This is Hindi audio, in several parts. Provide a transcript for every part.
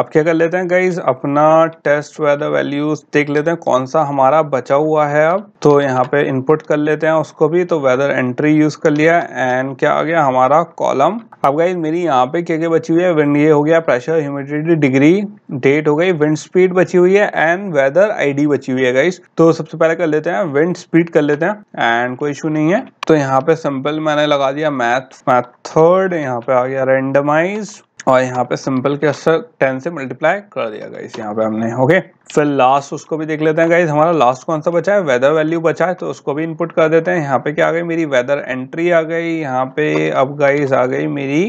अब क्या कर लेते हैं गाइज अपना टेस्ट वेदर वैल्यूज देख लेते हैं कौन सा हमारा बचा हुआ है अब तो यहाँ पे इनपुट कर लेते हैं उसको भी तो वेदर एंट्री यूज कर लिया एंड क्या आ गया हमारा कॉलम अब गाइज मेरी यहाँ पे क्या क्या बची हुई है विंड ये हो गया प्रेशर ह्यूमिडिटी डिग्री डेट हो गई विंड स्पीड बची हुई है एंड वेदर आईडी बची हुई है गाइज तो सबसे पहले कर लेते हैं विंड स्पीड कर लेते हैं एंड कोई इशू नहीं है तो यहाँ पे सिंपल मैंने लगा दिया मैथ मैथर्ड यहाँ पे आ गया रेंडमाइज और यहाँ पे सिंपल के असर टेन से मल्टीप्लाई कर दिया इस यहाँ पे हमने ओके फिर लास्ट उसको भी देख लेते हैं गाइज हमारा लास्ट कौन सा बचा है वेदर वैल्यू बचा है तो उसको भी इनपुट कर देते हैं यहाँ पे क्या आ गई मेरी वेदर एंट्री आ गई यहाँ पे अब गाइज आ गई मेरी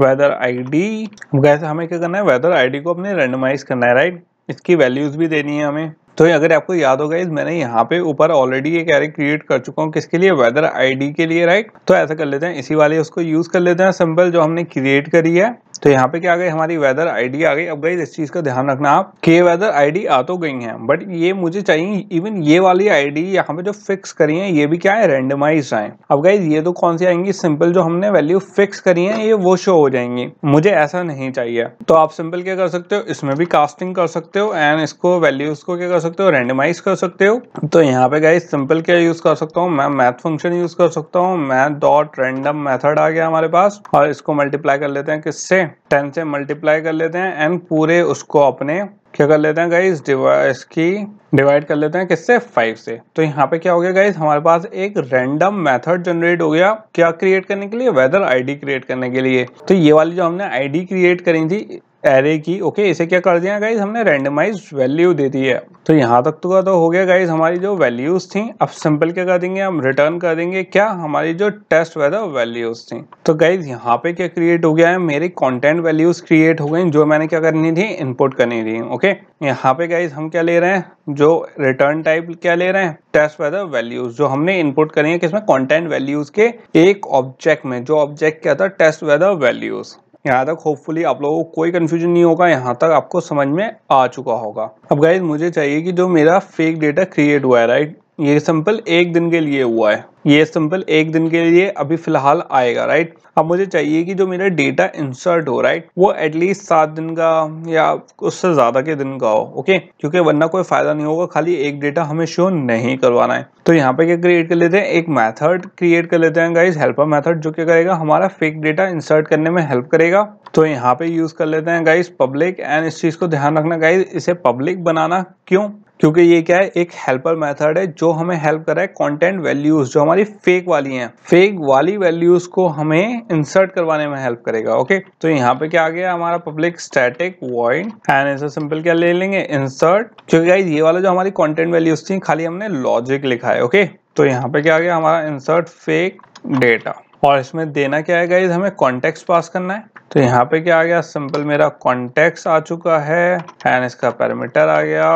वेदर आईडी डी हमें क्या करना है वेदर आईडी को अपने रेंडमाइज करना है राइट इसकी वैल्यूज भी देनी है हमें तो अगर आपको याद होगा इस मैंने यहाँ पे ऊपर ऑलरेडी एक एरे क्रिएट कर चुका हूँ किसके लिए वेदर आईडी के लिए राइट तो ऐसा कर लेते हैं इसी वाले उसको यूज कर लेते हैं सिंपल जो हमने क्रिएट करी है तो यहाँ पे क्या आ गई हमारी वेदर आईडी आ गई अब गई इस चीज का ध्यान रखना आप कि वेदर आईडी आ तो गई है बट ये मुझे चाहिए इवन ये वाली आईडी यहाँ पे जो फिक्स करी है ये भी क्या है रेंडमाइज आए अब गई ये तो कौन सी आएंगी सिंपल जो हमने वैल्यू फिक्स करी है ये वो शो हो जाएंगी मुझे ऐसा नहीं चाहिए तो आप सिंपल क्या कर सकते हो इसमें भी कास्टिंग कर सकते हो एंड इसको वैल्यूज को क्या कर सकते हो रेंडमाइज कर सकते हो तो यहाँ पे गई सिंपल क्या यूज कर सकता हूँ मैं मैथ फंक्शन यूज कर सकता हूँ मैथ डॉट रेंडम मेथड आ गया हमारे पास और इसको मल्टीप्लाई कर लेते हैं किससे टेन से मल्टीप्लाई कर लेते हैं एंड पूरे उसको अपने क्या कर लेते हैं गाइज डिवाइस की डिवाइड कर लेते हैं किससे फाइव से तो यहाँ पे क्या हो गया गाइज हमारे पास एक रैंडम मेथड जनरेट हो गया क्या क्रिएट करने के लिए वेदर आईडी क्रिएट करने के लिए तो ये वाली जो हमने आईडी क्रिएट करी थी एरे की ओके इसे क्या कर दिया गाइज हमने रेंडमाइज वैल्यू दे दी है तो यहाँ तक तो तो हो गया गाइज हमारी जो वैल्यूज थी अब सिंपल क्या कर देंगे हम रिटर्न कर देंगे क्या हमारी जो टेस्ट वेदर वैल्यूज थी तो गाइज यहाँ पे क्या क्रिएट हो गया है मेरे कॉन्टेंट वैल्यूज क्रिएट हो गई जो मैंने क्या करनी थी इनपुट करनी थी ओके यहाँ पे गाइज हम क्या ले रहे हैं जो रिटर्न टाइप क्या ले रहे हैं टेस्ट वेदर वैल्यूज जो हमने इनपुट करी है किसमें कॉन्टेंट वैल्यूज के एक ऑब्जेक्ट में जो ऑब्जेक्ट क्या था टेस्ट वेदर वैल्यूज यहाँ तक होपफुली आप लोगों को कोई कन्फ्यूजन नहीं होगा यहाँ तक आपको समझ में आ चुका होगा अब गाइज मुझे चाहिए कि जो मेरा फेक डेटा क्रिएट हुआ है राइट ये सैंपल एक दिन के लिए हुआ है ये सैंपल एक दिन के लिए अभी फिलहाल आएगा राइट अब मुझे चाहिए कि जो मेरा डेटा इंसर्ट हो राइट वो एटलीस्ट सात दिन का या उससे ज़्यादा के दिन का हो ओके क्योंकि वरना कोई फ़ायदा नहीं होगा खाली एक डेटा हमें शो नहीं करवाना है तो यहाँ पे क्या क्रिएट कर लेते हैं एक मेथड क्रिएट कर लेते हैं गाइज हेल्पर मेथड जो क्या करेगा हमारा फेक डेटा इंसर्ट करने में हेल्प करेगा तो यहाँ पे यूज़ कर लेते हैं गाइज पब्लिक एंड इस चीज़ को ध्यान रखना गाइज इसे पब्लिक बनाना क्यों क्योंकि ये क्या है एक हेल्पर मेथड है जो हमें हेल्प कर रहा है कंटेंट वैल्यूज जो हमारी फेक वाली हैं फेक वाली वैल्यूज को हमें इंसर्ट करवाने में हेल्प करेगा ओके तो यहाँ पे क्या आ गया हमारा public static void and simple क्या ले लेंगे इंसर्ट क्योंकि ये वाला जो हमारी कॉन्टेंट वैल्यूज थी खाली हमने लॉजिक लिखा है ओके तो यहाँ पे क्या आ गया हमारा इंसर्ट फेक डेटा और इसमें देना क्या है गाइज हमें कॉन्टेक्स्ट पास करना है तो यहाँ पे क्या आ गया सिंपल मेरा कॉन्टेक्स्ट आ चुका है एंड इसका पैरामीटर आ गया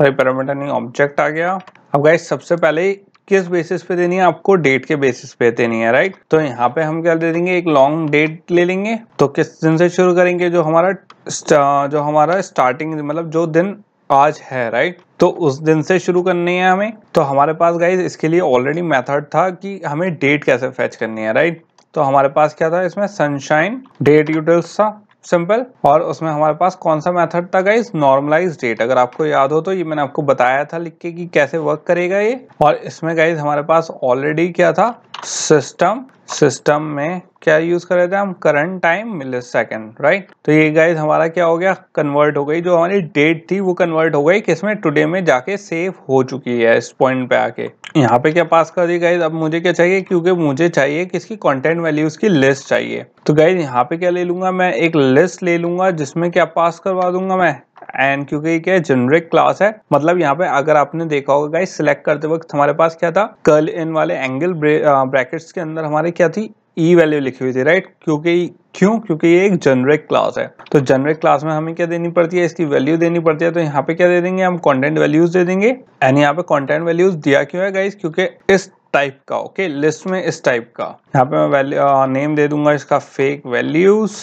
सॉरी पैरामीटर नहीं ऑब्जेक्ट आ गया अब गाइस सबसे पहले किस बेसिस पे देनी है आपको डेट के बेसिस पे देनी है राइट तो यहाँ पे हम क्या दे देंगे एक लॉन्ग डेट ले लेंगे तो किस दिन से शुरू करेंगे जो हमारा जो हमारा स्टार्टिंग मतलब जो दिन आज है राइट तो उस दिन से शुरू करनी है हमें तो हमारे पास गाइज इसके लिए ऑलरेडी मेथड था कि हमें डेट कैसे फैच करनी है राइट तो हमारे पास क्या था इसमें सनशाइन डेट यूटिल्स था सिंपल और उसमें हमारे पास कौन सा मेथड था गाइज नॉर्मलाइज डेट अगर आपको याद हो तो ये मैंने आपको बताया था लिख के कि कैसे वर्क करेगा ये और इसमें गाइज हमारे पास ऑलरेडी क्या था सिस्टम सिस्टम में क्या यूज कर रहे थे हम current time milli second right तो ये गाइज हमारा क्या हो गया कन्वर्ट हो गई जो हमारी डेट थी वो कन्वर्ट हो गई किसमें टुडे में जाके सेव हो चुकी है इस पॉइंट पे आके यहाँ पे क्या पास कर दी गाइज अब मुझे क्या चाहिए क्योंकि मुझे चाहिए किसकी कंटेंट वैल्यूज की लिस्ट चाहिए तो गाइज यहाँ पे क्या ले लूंगा मैं एक लिस्ट ले लूंगा जिसमें क्या पास करवा दूंगा मैं एंड क्योंकि क्या जनरिक क्लास है मतलब यहाँ पे अगर आपने देखा होगा गाइस सिलेक्ट करते वक्त हमारे पास क्या था कर्ल इन वाले एंगल ब्रैकेट्स के अंदर हमारे क्या थी ई e वैल्यू लिखी हुई थी राइट क्योंकि क्यों क्योंकि ये एक जनरिक क्लास है तो जनरिक क्लास में हमें क्या देनी पड़ती है इसकी वैल्यू देनी पड़ती है तो यहाँ पे क्या दे देंगे हम कंटेंट वैल्यूज दे देंगे एंड यहाँ पे कंटेंट वैल्यूज दिया क्यों है गाइस क्योंकि इस टाइप का ओके okay? लिस्ट में इस टाइप का यहाँ पे मैं वैल्यू नेम दे दूंगा इसका फेक वैल्यूज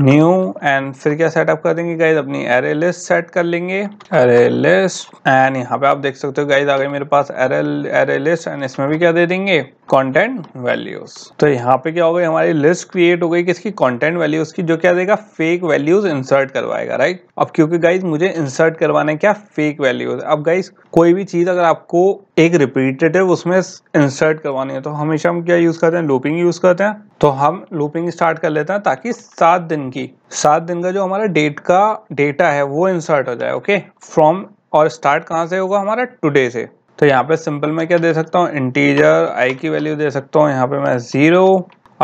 न्यू एंड फिर क्या सेटअप कर देंगे गाइज अपनी एरे लिस्ट सेट कर लेंगे एरे लिस्ट एंड यहाँ पे आप देख सकते हो गाइज आ गए मेरे पास एरे एरे लिस्ट एंड इसमें भी क्या दे देंगे कंटेंट वैल्यूज तो यहाँ पे क्या हो गई हमारी लिस्ट क्रिएट हो गई किसकी कंटेंट वैल्यूज की जो क्या देगा फेक वैल्यूज इंसर्ट करवाएगा राइट अब क्योंकि गाइज मुझे इंसर्ट करवाना है क्या फेक वैल्यूज अब गाइज कोई भी चीज अगर आपको एक रिपीटेटिव उसमें इंसर्ट करवानी है तो हमेशा हम क्या यूज करते हैं लूपिंग यूज करते हैं तो हम लूपिंग स्टार्ट कर लेते हैं ताकि सात दिन दिन की सात दिन का जो हमारा डेट का डेटा है वो इंसर्ट हो जाए ओके फ्रॉम और स्टार्ट कहाँ से होगा हमारा टुडे से तो यहाँ पे सिंपल मैं क्या दे सकता हूँ इंटीजर आई की वैल्यू दे सकता हूँ यहाँ पे मैं zero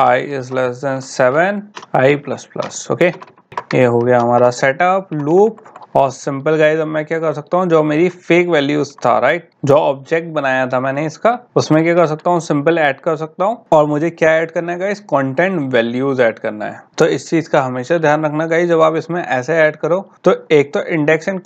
I is less than seven I plus plus okay ये हो गया हमारा सेटअप लूप और सिंपल गाइज अब मैं क्या कर सकता हूँ जो मेरी फेक वैल्यूज था राइट जो ऑब्जेक्ट बनाया था मैंने इसका उसमें क्या कर सकता हूँ सिंपल ऐड कर सकता हूँ और मुझे क्या ऐड करना है गाइज कंटेंट वैल्यूज ऐड करना है तो इस चीज का हमेशा ध्यान रखना गाइज जब आप इसमें ऐसे ऐड करो तो एक तो इंडेक्स एंड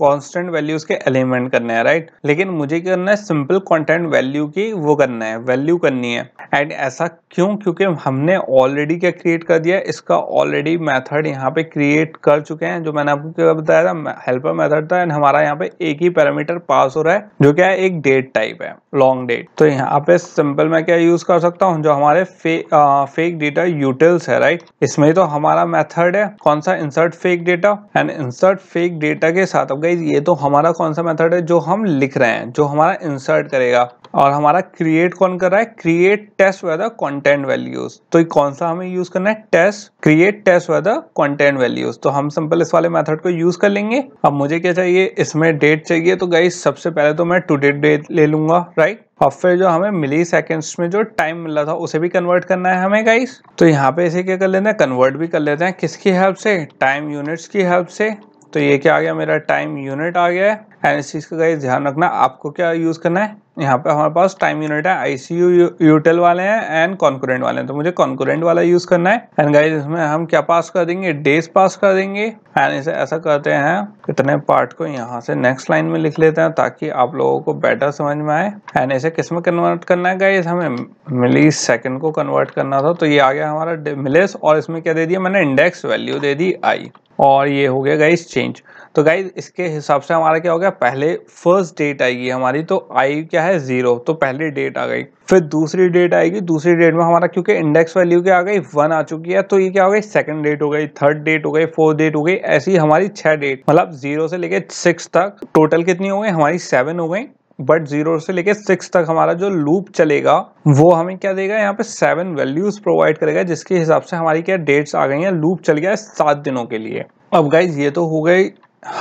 कांस्टेंट वैल्यूज के एलिमेंट करने हैं राइट लेकिन मुझे क्या करना है सिंपल कंटेंट वैल्यू की वो करना है वैल्यू करनी है एंड ऐसा क्यों क्योंकि हमने ऑलरेडी क्या क्रिएट कर दिया इसका ऑलरेडी मेथड यहाँ पे क्रिएट कर चुके हैं जो मैंने आपको क्या बताया था हेल्पर मेथड था एंड हमारा यहाँ पे एक ही पैरामीटर पास हो रहा है जो क्या है एक डेट टाइप है लॉन्ग डेट तो यहाँ पे सिंपल मैं क्या यूज कर सकता हूँ जो हमारे फे, आ, फेक डेटा यूटिल्स है राइट इसमें तो हमारा मेथड है कौन सा insert fake data and insert fake data के साथ अब गई ये तो हमारा कौन सा मेथड है जो हम लिख रहे हैं जो हमारा इंसर्ट करेगा और हमारा क्रिएट कौन कर रहा है create test weather content values तो कौन सा हमें यूज करना है test create test weather content values तो हम सिंपल इस वाले मेथड को यूज कर लेंगे अब मुझे क्या चाहिए इसमें डेट चाहिए तो गई सबसे पहले तो मैं टू डेट डेट ले लूंगा राइट और फिर जो हमें मिली सेकेंड्स में जो टाइम मिला था उसे भी कन्वर्ट करना है हमें गाइस तो यहाँ पे इसे क्या कर लेते हैं कन्वर्ट भी कर लेते हैं किसकी हेल्प से टाइम यूनिट्स की हेल्प से तो ये क्या आ गया मेरा टाइम यूनिट आ गया है एंड इस चीज़ का गाइज ध्यान रखना आपको क्या यूज़ करना है यहाँ पे हमारे पास टाइम यूनिट है आईसीयू यूटेल वाले हैं एंड कॉन्कुरेंट वाले हैं तो मुझे कॉन्कुरेंट वाला यूज़ करना है एंड गाइस इसमें हम क्या पास कर देंगे डेज पास कर देंगे एंड इसे ऐसा करते हैं कितने पार्ट को यहाँ से नेक्स्ट लाइन में लिख लेते हैं ताकि आप लोगों को बेटर समझ में आए एंड इसे किस में कन्वर्ट करना है गाइज हमें मिली सेकेंड को कन्वर्ट करना था तो ये आ गया हमारा मिलेस और इसमें क्या दे दिया मैंने इंडेक्स वैल्यू दे दी आई और ये हो गया गाइज चेंज तो गाइज इसके हिसाब से हमारा क्या हो गया पहले फर्स्ट डेट आएगी हमारी तो आई क्या है ज़ीरो तो पहले डेट आ गई फिर दूसरी डेट आएगी दूसरी डेट में हमारा क्योंकि इंडेक्स वैल्यू क्या आ गई वन आ चुकी है तो ये क्या हो गई सेकंड डेट हो गई थर्ड डेट हो गई फोर्थ डेट हो गई ऐसी हमारी छह डेट मतलब जीरो से लेके सिक्स तक टोटल कितनी हो गई हमारी सेवन हो गई बट जीरो से लेके सिक्स तक हमारा जो लूप चलेगा वो हमें क्या देगा यहाँ पे सेवन वैल्यूज प्रोवाइड करेगा जिसके हिसाब से हमारी क्या डेट्स आ गई हैं लूप चल गया है सात दिनों के लिए अब गाइज ये तो हो गई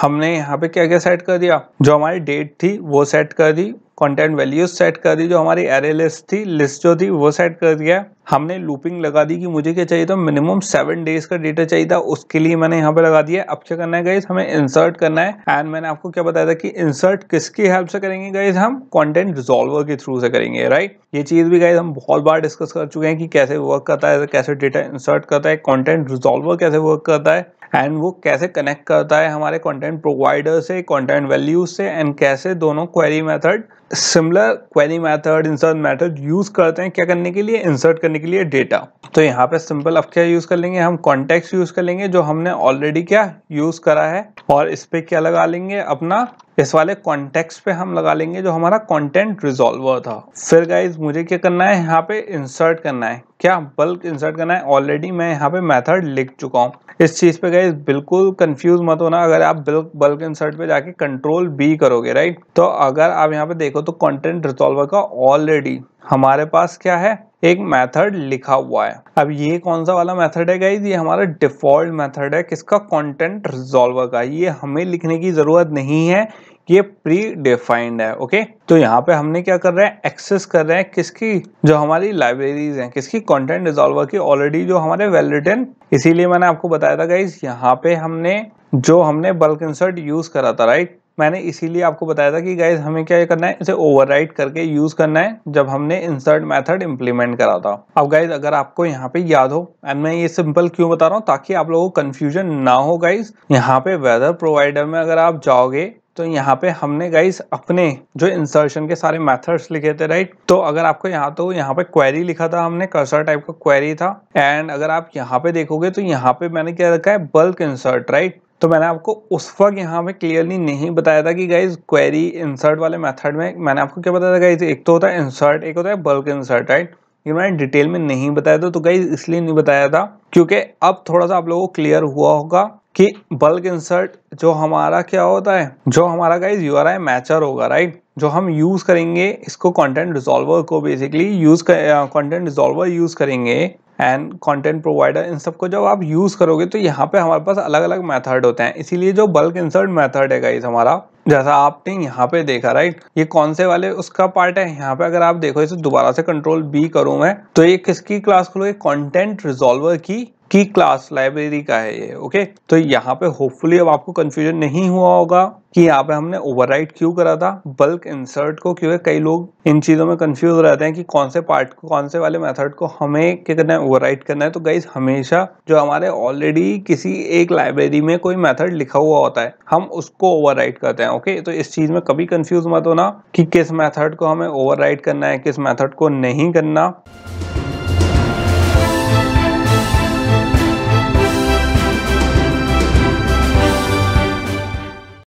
हमने यहाँ पे क्या क्या सेट कर दिया जो हमारी डेट थी वो सेट कर दी कंटेंट वैल्यूज सेट कर दी जो हमारी एरे लिस्ट थी लिस्ट जो थी वो सेट कर दिया हमने लूपिंग लगा दी कि मुझे क्या चाहिए था मिनिमम सेवन डेज का डेटा चाहिए था उसके लिए मैंने यहाँ पे लगा दिया अब क्या करना है गाइज हमें इंसर्ट करना है एंड मैंने आपको क्या बताया था कि इंसर्ट किसकी हेल्प से करेंगे गाइज हम कंटेंट रिजॉल्वर के थ्रू से करेंगे राइट ये चीज भी गाइज हम बहुत बार डिस्कस कर चुके हैं कि कैसे वर्क करता है कैसे डेटा इंसर्ट करता है कॉन्टेंट रिजॉल्वर कैसे वर्क करता है एंड वो कैसे कनेक्ट करता है हमारे कंटेंट प्रोवाइडर से कंटेंट वैल्यूज से एंड कैसे दोनों query method similar query method insert method use करते हैं क्या करने के लिए इंसर्ट करने के लिए डेटा तो यहाँ पे सिंपल अब क्या यूज कर लेंगे हम कॉन्टेक्ट यूज कर लेंगे जो हमने ऑलरेडी क्या यूज करा है और इस पे क्या लगा लेंगे अपना इस वाले कॉन्टेक्ट पे हम लगा लेंगे जो हमारा कॉन्टेंट रिजॉल्वर था फिर गाइज मुझे क्या करना है यहाँ पे इंसर्ट करना है क्या बल्क इंसर्ट करना है ऑलरेडी मैं यहाँ पे मैथड लिख चुका हूँ इस चीज पे गाइज बिल्कुल कंफ्यूज मत होना अगर आप बल्क बल्क इंसर्ट पे जाके कंट्रोल बी करोगे राइट तो अगर आप यहाँ पे देख देखो तो कंटेंट रिजॉल्वर का ऑलरेडी हमारे पास क्या है एक मेथड लिखा हुआ है अब ये कौन सा वाला मेथड है गाइज ये हमारा डिफॉल्ट मेथड है किसका कंटेंट रिजॉल्वर का ये हमें लिखने की जरूरत नहीं है ये प्री डिफाइंड है ओके तो यहाँ पे हमने क्या कर रहे हैं एक्सेस कर रहे हैं किसकी जो हमारी लाइब्रेरीज हैं किसकी कंटेंट रिजॉल्वर की ऑलरेडी जो हमारे वेल रिटर्न इसीलिए मैंने आपको बताया था गाइज यहाँ पे हमने जो हमने बल्क इंसर्ट यूज करा था राइट मैंने इसीलिए आपको बताया था कि गाइज हमें क्या करना है इसे ओवरराइड करके यूज करना है जब हमने इंसर्ट मेथड इंप्लीमेंट करा था अब गाइज अगर आपको यहाँ पे याद हो एंड मैं ये सिंपल क्यों बता रहा हूँ ताकि आप लोगों को कन्फ्यूजन ना हो गाइज यहाँ पे वेदर प्रोवाइडर में अगर आप जाओगे तो यहाँ पे हमने गाइस अपने जो इंसर्शन के सारे मेथड्स लिखे थे राइट तो अगर आपको यहाँ तो यहाँ पे क्वेरी लिखा था हमने कर्सर टाइप का क्वेरी था एंड अगर आप यहाँ पे देखोगे तो यहाँ पे मैंने क्या रखा है बल्क इंसर्ट राइट तो मैंने आपको उस वक्त यहाँ पे क्लियरली नहीं बताया था कि गाइज क्वेरी इंसर्ट वाले मेथड में मैंने आपको क्या बताया था गाइज एक तो होता है इंसर्ट एक होता है बल्क इंसर्ट राइट ये मैंने डिटेल में नहीं बताया था तो गाइज इसलिए नहीं बताया था क्योंकि अब थोड़ा सा आप लोगों को क्लियर हुआ होगा कि बल्क इंसर्ट जो हमारा क्या होता है जो हमारा guys U R I matcher होगा राइट जो हम यूज़ करेंगे इसको कंटेंट रिजॉल्वर को basically use content resolver use करेंगे एंड कंटेंट प्रोवाइडर इन सबको जब आप यूज़ करोगे तो यहाँ पे हमारे पास अलग अलग मेथड होते हैं इसीलिए जो बल्क इंसर्ट मेथड है गाइस हमारा जैसा आपने यहाँ पे देखा राइट ये कौन से वाले उसका पार्ट है यहाँ पे अगर आप देखो इसे दोबारा से कंट्रोल बी करूँ मैं तो ये किसकी क्लास खुलो ये कॉन्टेंट रिजोल्वर की की क्लास लाइब्रेरी का है ये ओके तो यहाँ पे होपफुली अब आपको कंफ्यूजन नहीं हुआ होगा कि यहाँ पे हमने ओवरराइट क्यों करा था बल्क इंसर्ट को क्योंकि कई लोग इन चीज़ों में कंफ्यूज रहते हैं कि कौन से पार्ट को कौन से वाले मेथड को हमें क्या करना है ओवरराइट करना है तो गाइज हमेशा जो हमारे ऑलरेडी किसी एक लाइब्रेरी में कोई मेथड लिखा हुआ होता है हम उसको ओवर करते हैं ओके तो इस चीज़ में कभी कंफ्यूज मत होना कि किस मैथड को हमें ओवर करना है किस मैथड को नहीं करना